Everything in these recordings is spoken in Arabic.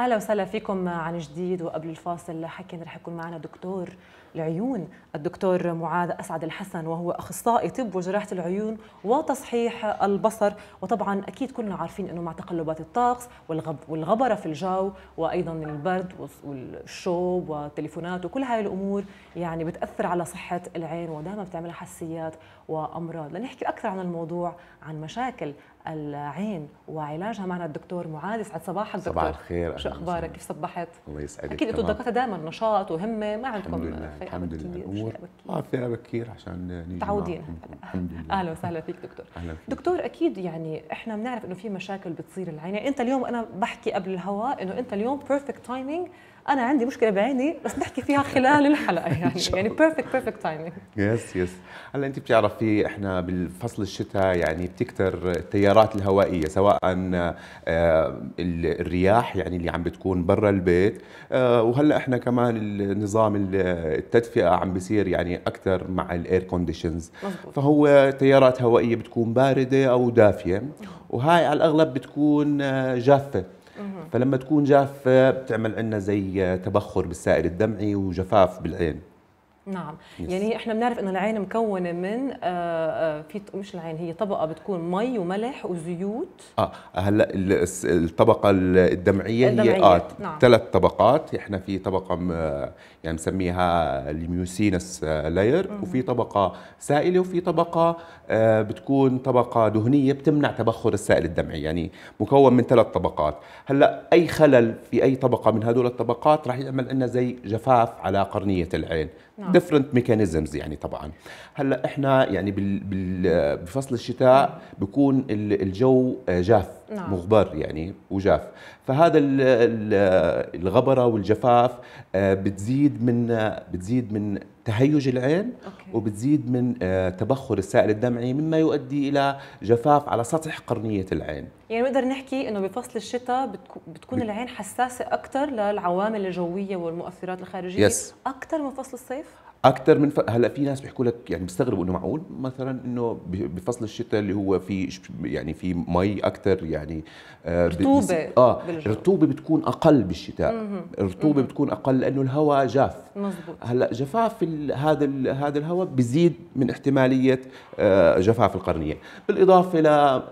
اهلا وسهلا فيكم عن جديد وقبل الفاصل حكينا رح يكون معنا دكتور العيون الدكتور معاذ اسعد الحسن وهو اخصائي طب وجراحه العيون وتصحيح البصر وطبعا اكيد كلنا عارفين انه مع تقلبات الطقس والغب والغبره في الجو وايضا البرد والشوب والتليفونات وكل هاي الامور يعني بتاثر على صحه العين ودائما بتعملها حساسيات وامراض لنحكي اكثر عن الموضوع عن مشاكل العين وعلاجها معنا الدكتور معاذ يسعد صباحك دكتور صباح الخير شو اخبارك كيف صبحت الله يسعدك اكيد انتم الدكاتره دائما نشاط وهمه ما عندكم فئه بكير اه فئه بكير عشان متعودين الحمد لله آه، اهلا وسهلا فيك دكتور أهلا فيك. دكتور اكيد يعني احنا بنعرف انه في مشاكل بتصير العين يعني انت اليوم انا بحكي قبل الهواء انه انت اليوم بيرفكت تايمينج انا عندي مشكله بعيني بس نحكي فيها خلال الحلقه يعني يعني بيرفكت بيرفكت تايمينج يس يس هلا انت بتعرفي احنا بالفصل الشتاء يعني بتكثر التيارات الهوائيه سواء آه، الرياح يعني اللي عم بتكون برا البيت آه، وهلا احنا كمان النظام التدفئه عم بيصير يعني اكثر مع الاير كونديشنز فهو تيارات هوائيه بتكون بارده او دافيه وهاي على الاغلب بتكون آه، جافه فلما تكون جافه بتعمل عندنا زي تبخر بالسائل الدمعي وجفاف بالعين نعم يس. يعني احنا بنعرف انه العين مكونه من آه، آه، في مش العين هي طبقه بتكون مي وملح وزيوت اه هلا الطبقه الدمعيه, الدمعية. هي اه نعم. ثلاث طبقات احنا في طبقه آه، يعني بنسميها الميوسينس لاير وفي طبقه سائله وفي طبقه آه بتكون طبقه دهنيه بتمنع تبخر السائل الدمعي يعني مكون من ثلاث طبقات هلا اي خلل في اي طبقه من هدول الطبقات راح يعمل لنا زي جفاف على قرنيه العين نعم. ديفرنت ميكانيزمز يعني طبعا هلا احنا يعني بفصل الشتاء بكون الجو آه، جاف نعم. مغبر يعني وجاف فهذا الغبره والجفاف آه، بتزيد من بتزيد من تهيج العين أوكي. وبتزيد من آه، تبخر السائل الدمعي مما يؤدي الى جفاف على سطح قرنيه العين يعني نقدر نحكي انه بفصل الشتاء بتكون العين حساسه اكثر للعوامل الجويه والمؤثرات الخارجيه يس. اكثر من فصل الصيف اكثر من ف... هلا في ناس بيحكوا لك يعني بيستغربوا انه معقول مثلا انه بفصل الشتاء اللي هو في يعني في مي اكثر يعني آه رطوبه بس... اه الرطوبه بتكون اقل بالشتاء الرطوبه بتكون اقل لانه الهواء جاف مزبوط. هلا جفاف ال... هذا ال... هذا الهواء بزيد من احتماليه آه جفاف القرنيه بالاضافه ل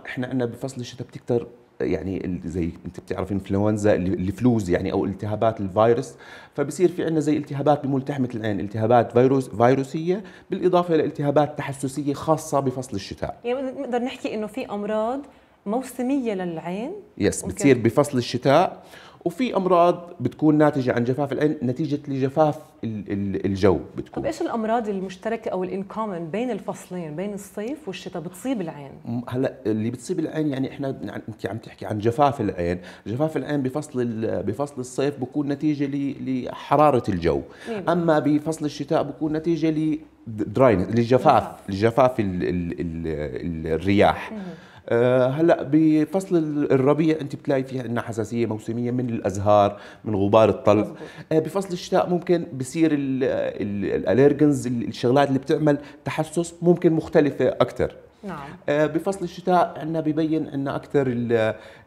احنا عندنا بفصل الشتاء بتكثر يعني زي انت بتعرف انفلونزا الفلوز يعني او التهابات الفيروس فبصير في عندنا زي التهابات بملتحمه العين التهابات فيروس فيروسيه بالاضافه لالتهابات تحسسيه خاصه بفصل الشتاء يعني بنقدر نحكي انه في امراض موسميه للعين يس بتصير بفصل الشتاء وفي امراض بتكون ناتجه عن جفاف العين نتيجه لجفاف الجو بتكون طيب ايش الامراض المشتركه او الانكومن بين الفصلين بين الصيف والشتاء بتصيب العين هلا اللي بتصيب العين يعني احنا انت عم تحكي عن جفاف العين جفاف العين بفصل بفصل الصيف بكون نتيجه لحراره الجو طيب. اما بفصل الشتاء بكون نتيجه ل دراينس للجفاف لجفاف الرياح مم. آه، هلا بفصل الربيع انت بتلاقي في عندنا حساسيه موسميه من الازهار من غبار الطلق آه، بفصل الشتاء ممكن بصير الاليرجنز الشغلات اللي بتعمل تحسس ممكن مختلفه اكثر نعم آه، بفصل الشتاء عندنا ببين عندنا اكثر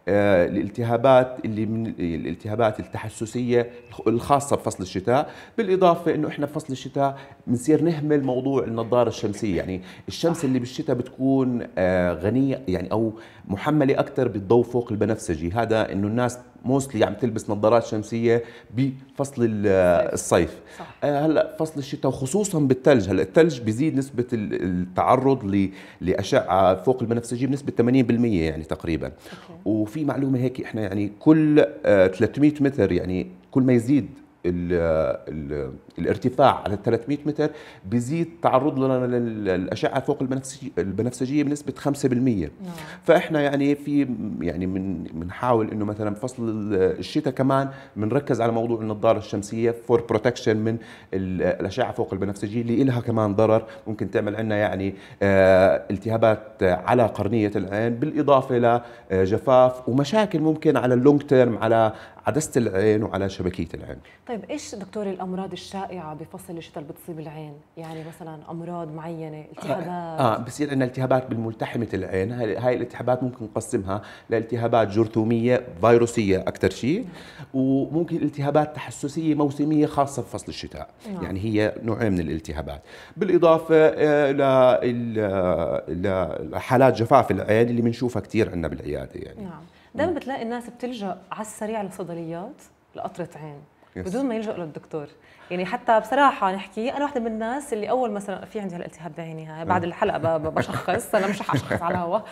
آه، الالتهابات اللي من الالتهابات التحسسيه الخاصه بفصل الشتاء بالاضافه انه احنا بفصل الشتاء بنصير نهمل موضوع النظاره الشمسيه يعني الشمس اللي بالشتاء بتكون آه، غنيه يعني او محمله اكثر بالضوء فوق البنفسجي هذا انه الناس موستلي عم تلبس نظارات شمسيه بفصل الصيف صح. آه، هلا فصل الشتاء وخصوصا بالثلج هلا الثلج بيزيد نسبه التعرض لاشعه فوق البنفسجي بنسبه 80% يعني تقريبا أوكي. وفي معلومه هيك احنا يعني كل 300 آه، متر يعني كل ما يزيد ال الـ الارتفاع على 300 متر بيزيد تعرض لنا للاشعه فوق البنفسجيه بنسبه 5% نعم. فاحنا يعني في يعني من بنحاول انه مثلا فصل الشتاء كمان بنركز على موضوع النظاره الشمسيه فور بروتكشن من الاشعه فوق البنفسجيه اللي لها كمان ضرر ممكن تعمل عنا يعني آه، التهابات على قرنيه العين بالاضافه لجفاف آه، ومشاكل ممكن على اللونج تيرم على عدسه العين وعلى شبكيه العين طيب ايش دكتور الامراض الشائعه بفصل الشتاء اللي بتصيب العين يعني مثلا امراض معينه آه، التهابات اه, آه بصير عندنا التهابات بالملتحمه العين هاي, الالتهابات ممكن نقسمها لالتهابات جرثوميه فيروسيه اكثر شيء نعم. وممكن التهابات تحسسيه موسميه خاصه بفصل الشتاء آه. يعني هي نوعين من الالتهابات بالاضافه آه، ل لحالات جفاف العين اللي بنشوفها كثير عندنا بالعياده يعني نعم دائما بتلاقي الناس بتلجا على السريع للصيدليات لقطره عين yes. بدون ما يلجأ للدكتور يعني حتى بصراحه نحكي انا واحده من الناس اللي اول مثلا في عندي هالالتهاب بعيني هاي بعد الحلقه بشخص انا مش حاشخص على الهواء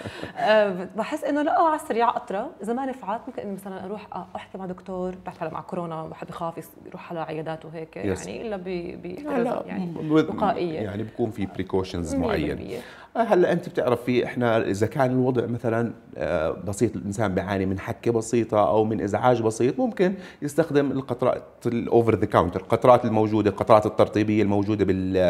بحس انه لا على السريع اطرى اذا ما نفعت ممكن إنه مثلا اروح احكي مع دكتور بتعرف هلا مع كورونا واحد بخاف يروح على عيادات وهيك يعني الا ب يعني وقائيه يعني بكون في بريكوشنز معين آه، هلا انت بتعرفي احنا اذا كان الوضع مثلا آه، بسيط الانسان بيعاني من حكه بسيطه او من ازعاج بسيط ممكن يستخدم القطرات الاوفر ذا كاونتر القطرات الموجوده القطرات الترطيبيه الموجوده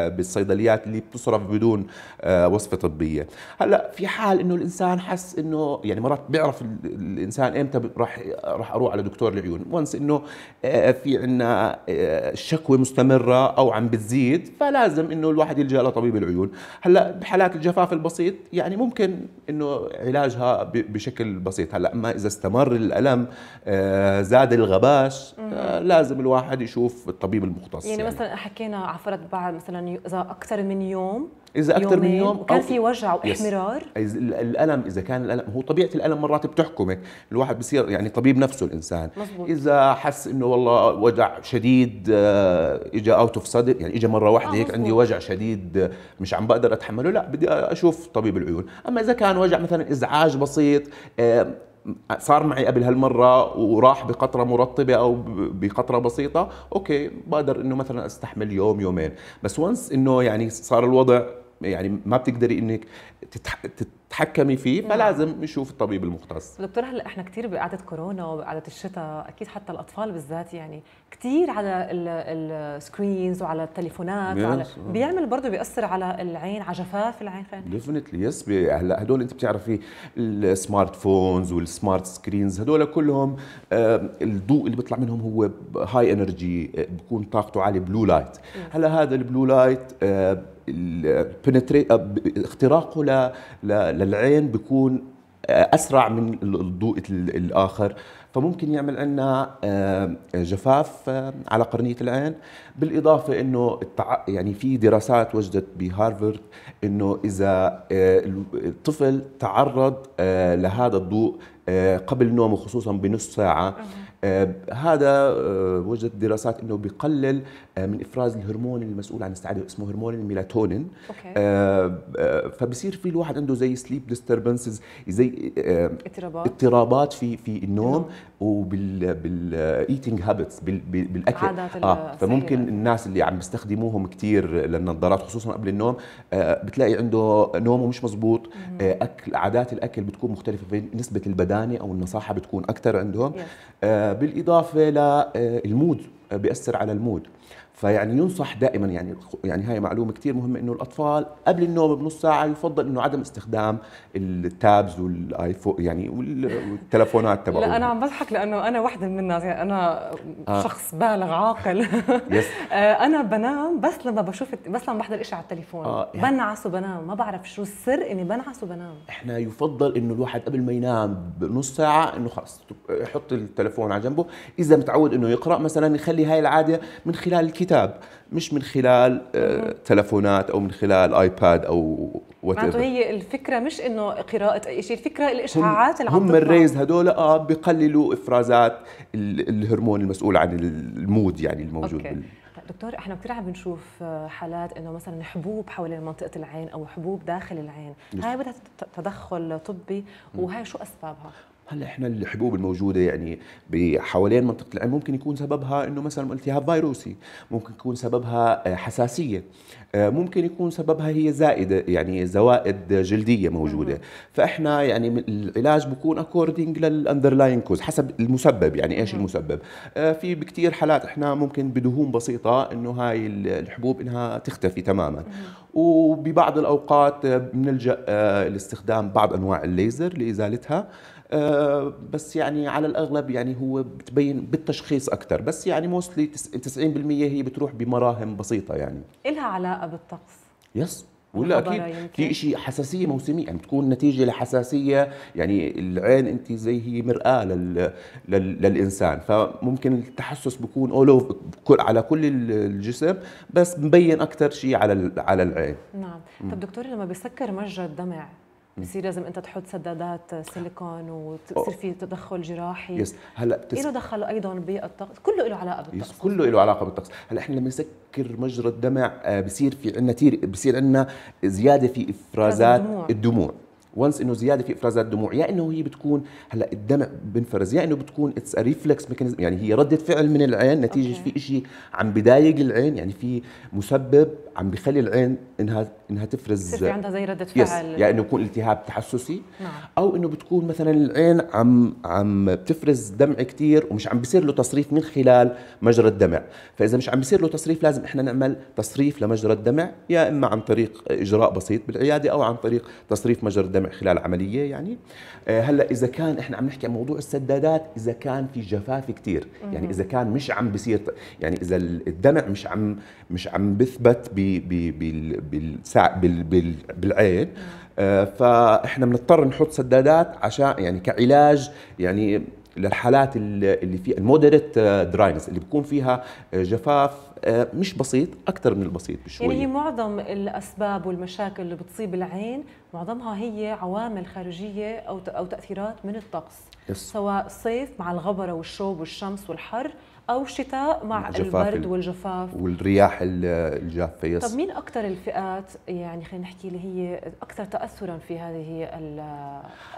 بالصيدليات اللي بتصرف بدون آه، وصفه طبيه هلا في حال انه الانسان حس انه يعني مرات بيعرف الانسان امتى راح راح اروح على دكتور العيون وانس انه آه، في عندنا آه، شكوى مستمره او عم بتزيد فلازم انه الواحد يلجا لطبيب العيون هلا بحالات الجفاف البسيط يعني ممكن انه علاجها بشكل بسيط هلا اما اذا استمر الالم زاد الغباش لازم لازم الواحد يشوف الطبيب المختص يعني, يعني. مثلا حكينا عفرت بعد مثلا اذا اكثر من يوم اذا اكثر من يوم وكان في وجع واحمرار الالم اذا كان الالم هو طبيعه الالم مرات بتحكمك الواحد بصير يعني طبيب نفسه الانسان مزبوط. اذا حس انه والله وجع شديد اجى اوت اوف صدر يعني اجى مره واحده آه، هيك عندي وجع شديد مش عم بقدر اتحمله لا بدي اشوف طبيب العيون اما اذا كان وجع مثلا ازعاج بسيط آه، صار معي قبل هالمره وراح بقطره مرطبه او بقطره بسيطه اوكي بقدر انه مثلا استحمل يوم يومين بس وانس انه يعني صار الوضع يعني ما بتقدري انك تحكمي فيه نعم. فلازم نشوف الطبيب المختص دكتور هلا احنا كثير بقعده كورونا وبقعده الشتاء اكيد حتى الاطفال بالذات يعني كثير على السكرينز وعلى التليفونات وعلى آه. بيعمل برضه بياثر على العين على جفاف العين ديفنتلي يس هلا هدول انت بتعرفي السمارت فونز والسمارت سكرينز هدول كلهم الضوء اللي بيطلع منهم هو هاي انرجي آه، بكون طاقته عاليه بلو لايت هلا هذا البلو آه، لايت اختراقه ل للعين بيكون آه، اسرع من الضوء الاخر فممكن يعمل عندنا آه، جفاف آه، على قرنيه العين بالاضافه انه يعني في دراسات وجدت بهارفرد انه اذا الطفل تعرض لهذا الضوء قبل نومه خصوصا بنص ساعه هذا وجدت دراسات انه بقلل آه، من افراز الهرمون المسؤول عن السعاده اسمه هرمون الميلاتونين أوكي. آه، آه، فبصير في الواحد عنده زي سليب ديستربنسز زي اضطرابات اضطرابات في في النوم وبال هابتس بالاكل عادات آه فممكن الناس اللي عم بيستخدموهم كثير للنظارات خصوصا قبل النوم آه بتلاقي عنده نومه مش مزبوط آه اكل عادات الاكل بتكون مختلفه في نسبه البدانه او النصاحه بتكون اكثر عندهم آه بالاضافه للمود بيأثر على المود فيعني ينصح دائما يعني يعني هاي معلومه كثير مهمه انه الاطفال قبل النوم بنص ساعه يفضل انه عدم استخدام التابز والايفون يعني والتلفونات تبعهم لا انا عم بضحك لانه انا وحده من الناس يعني انا آه. شخص بالغ عاقل يس. آه، انا بنام بس لما بشوف بس لما بحضر شيء على التليفون آه يعني بنعس وبنام ما بعرف شو السر اني بنعس وبنام احنا يفضل انه الواحد قبل ما ينام بنص ساعه انه خلص يحط التلفون على جنبه اذا متعود انه يقرا مثلا يخلي هاي العاده من خلال الكتاب كتاب مش من خلال آه، تلفونات او من خلال ايباد او معناته هي الفكره مش انه قراءه اي شيء الفكره الاشعاعات اللي عم هم الريز هدول اه بقللوا افرازات الهرمون المسؤول عن المود يعني الموجود أوكي. طيب دكتور احنا كثير عم بنشوف آه، حالات انه مثلا حبوب حول منطقه العين او حبوب داخل العين نعم. هاي بدها تدخل طبي وهي شو اسبابها هلا احنا الحبوب الموجوده يعني بحوالين منطقه العين ممكن يكون سببها انه مثلا التهاب فيروسي ممكن يكون سببها آه، حساسيه آه، ممكن يكون سببها هي زائده يعني زوائد جلديه موجوده فاحنا يعني العلاج بكون اكوردنج للاندرلاين كوز حسب المسبب يعني ايش المسبب آه، في بكثير حالات احنا ممكن بدهون بسيطه انه هاي الحبوب انها تختفي تماما وببعض الاوقات بنلجا لاستخدام بعض انواع الليزر لازالتها آه، بس يعني على الاغلب يعني هو بتبين بالتشخيص اكثر بس يعني موستلي 90% هي بتروح بمراهم بسيطه يعني إلها علاقه بالطقس يس ولا اكيد في شيء حساسيه موسميه يعني بتكون نتيجه لحساسيه يعني العين انت زي هي مراه لل... لل... للانسان فممكن التحسس بيكون اول على كل الجسم بس مبين اكثر شيء على على العين نعم طب دكتور لما بيسكر مجرى الدمع بصير لازم انت تحط سدادات سيليكون وتصير في تدخل جراحي يس هلا بتس... له دخل ايضا بالطقس كله له علاقه بالطقس يس كله له علاقه بالطقس هلا احنا لما نسكر مجرى الدمع آه، بصير في عندنا تير بصير عندنا زياده في افرازات الدموع, الدموع. وانس انه زياده في افرازات الدموع يا انه هي بتكون هلا الدم بنفرز يا انه بتكون اتس ريفلكس ميكانيزم يعني هي رده فعل من العين نتيجه أوكي. في شيء عم بدايق العين يعني في مسبب عم بخلي العين انها انها تفرز في عندها زي رده فعل يس. يعني انه يكون التهاب تحسسي نعم. او انه بتكون مثلا العين عم عم بتفرز دمع كثير ومش عم بيصير له تصريف من خلال مجرى الدمع فاذا مش عم بيصير له تصريف لازم احنا نعمل تصريف لمجرى الدمع يا اما عن طريق اجراء بسيط بالعياده او عن طريق تصريف مجرى الدمع خلال عمليه يعني آه، هلا اذا كان احنا عم نحكي عن موضوع السدادات اذا كان في جفاف كثير يعني اذا كان مش عم بصير يعني اذا الدمع مش عم مش عم بثبت بالعين آه، فاحنا بنضطر نحط سدادات عشان يعني كعلاج يعني للحالات اللي آه، فيها المودريت دراينس اللي بيكون فيها جفاف مش بسيط اكثر من البسيط بشوي يعني هي معظم الاسباب والمشاكل اللي بتصيب العين معظمها هي عوامل خارجيه او او تاثيرات من الطقس yes. سواء الصيف مع الغبره والشوب والشمس والحر او الشتاء مع البرد والجفاف والرياح الجافه يس. طب مين اكثر الفئات يعني خلينا نحكي اللي هي اكثر تاثرا في هذه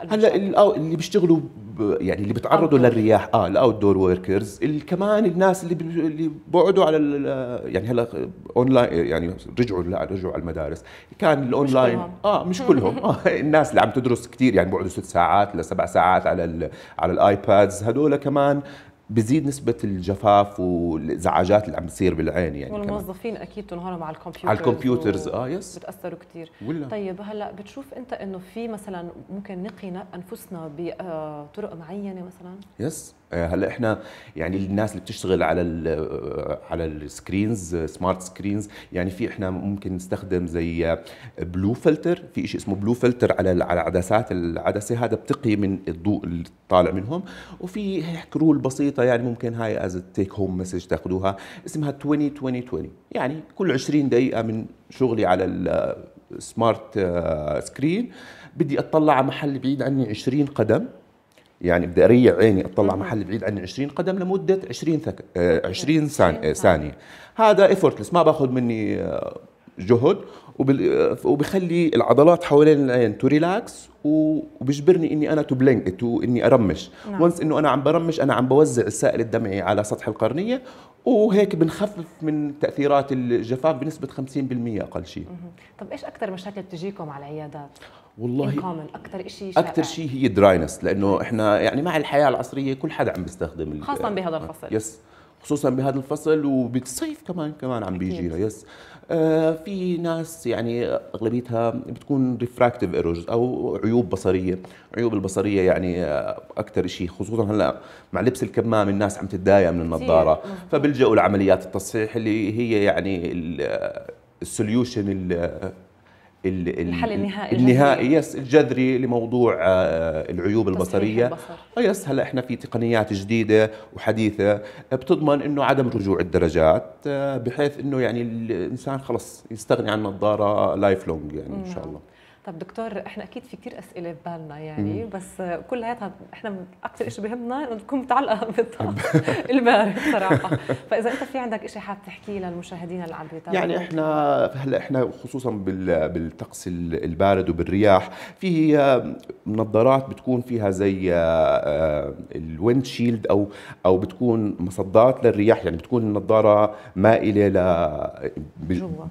هلا اللي بيشتغلوا يعني اللي بيتعرضوا للرياح اه الاوت دور وركرز كمان الناس اللي بي اللي بيقعدوا على يعني هلا اونلاين يعني رجعوا لا رجعوا على المدارس كان الاونلاين اه مش كلهم كلهم آه، الناس اللي عم تدرس كثير يعني بيقعدوا ست ساعات لسبع ساعات على الـ على الايبادز هدول كمان بزيد نسبة الجفاف والازعاجات اللي عم بتصير بالعين يعني والموظفين كمان. اكيد تنهارهم على الكمبيوترز على الكمبيوترز و... اه يس بتاثروا كثير طيب هلا بتشوف انت انه في مثلا ممكن نقي انفسنا بطرق معينة مثلا؟ يس آه، هلا احنا يعني الناس اللي بتشتغل على الـ آه، على السكرينز سمارت آه، سكرينز يعني في احنا ممكن نستخدم زي بلو فلتر في شيء اسمه بلو فلتر على على عدسات العدسه هذا بتقي من الضوء اللي طالع منهم وفي هيك رول بسيطه يعني ممكن هاي از تيك هوم مسج تاخذوها اسمها 20 20 20 يعني كل 20 دقيقه من شغلي على السمارت سكرين بدي اطلع على محل بعيد عني 20 قدم يعني بدي اريح عيني اطلع محل بعيد عني 20 قدم لمده 20 ثك... 20 آه، آه، ثانيه هذا ايفورتلس ما باخذ مني آه، جهد وبخلي العضلات حوالين العين تو ريلاكس وبجبرني اني انا تو بلينك تو اني ارمش نعم. وانس انه انا عم برمش انا عم بوزع السائل الدمعي على سطح القرنيه وهيك بنخفف من تاثيرات الجفاف بنسبه 50% اقل شيء طب ايش اكثر مشاكل بتجيكم على العيادات والله اكثر شيء اكثر شيء هي دراينس لانه احنا يعني مع الحياه العصريه كل حدا عم بيستخدم خاصه بهذا آه، الفصل يس خصوصا بهذا الفصل وبالصيف كمان كمان عم بيجينا يس آه في ناس يعني اغلبيتها بتكون ريفراكتيف ايرورز او عيوب بصريه عيوب البصريه يعني اكثر شيء خصوصا هلا مع لبس الكمام الناس عم تتضايق من النظاره فبلجأوا لعمليات التصحيح اللي هي يعني السوليوشن الحل النهائي النهائي يس الجذري لموضوع آه، العيوب البصريه البصر. يس آه، هلا احنا في تقنيات جديده وحديثه بتضمن انه عدم رجوع الدرجات آه، بحيث انه يعني الانسان خلص يستغني عن النظاره لايف لونج يعني ان شاء الله طب دكتور احنا اكيد في كثير اسئله ببالنا يعني مم. بس كلها احنا اكثر شيء بهمنا انه تكون متعلقه بالطب البارد صراحه فاذا انت في عندك شيء حاب تحكيه للمشاهدين اللي عم بيتابعوا يعني احنا هلا احنا خصوصا بالطقس البارد وبالرياح في نظارات بتكون فيها زي آه، الويند شيلد او او بتكون مصدات للرياح يعني بتكون النظاره مائله ل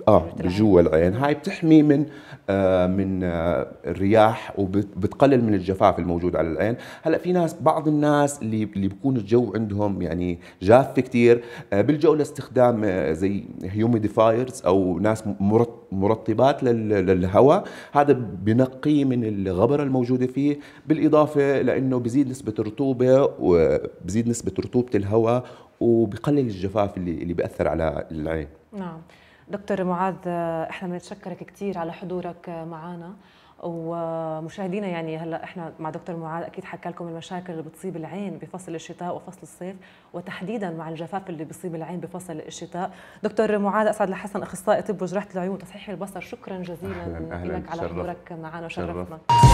اه جوا العين هاي بتحمي من آه، من الرياح وبتقلل من الجفاف الموجود على العين هلا في ناس بعض الناس اللي اللي بكون الجو عندهم يعني جاف كثير آه، بالجو لاستخدام آه، زي هيوميديفايرز او ناس مرطبات للهواء هذا بنقيه من الغبره الموجوده فيه بالاضافه لانه بزيد نسبه الرطوبه وبزيد نسبه رطوبه الهواء وبقلل الجفاف اللي اللي بياثر على العين نعم دكتور معاذ احنا بنتشكرك كثير على حضورك معنا ومشاهدينا يعني هلا احنا مع دكتور معاذ اكيد حكى لكم المشاكل اللي بتصيب العين بفصل الشتاء وفصل الصيف وتحديدا مع الجفاف اللي بيصيب العين بفصل الشتاء دكتور معاذ اسعد الحسن اخصائي طب وجراحه العيون وتصحيح البصر شكرا جزيلا أهلاً لك أهلاً على حضورك معنا شرفتنا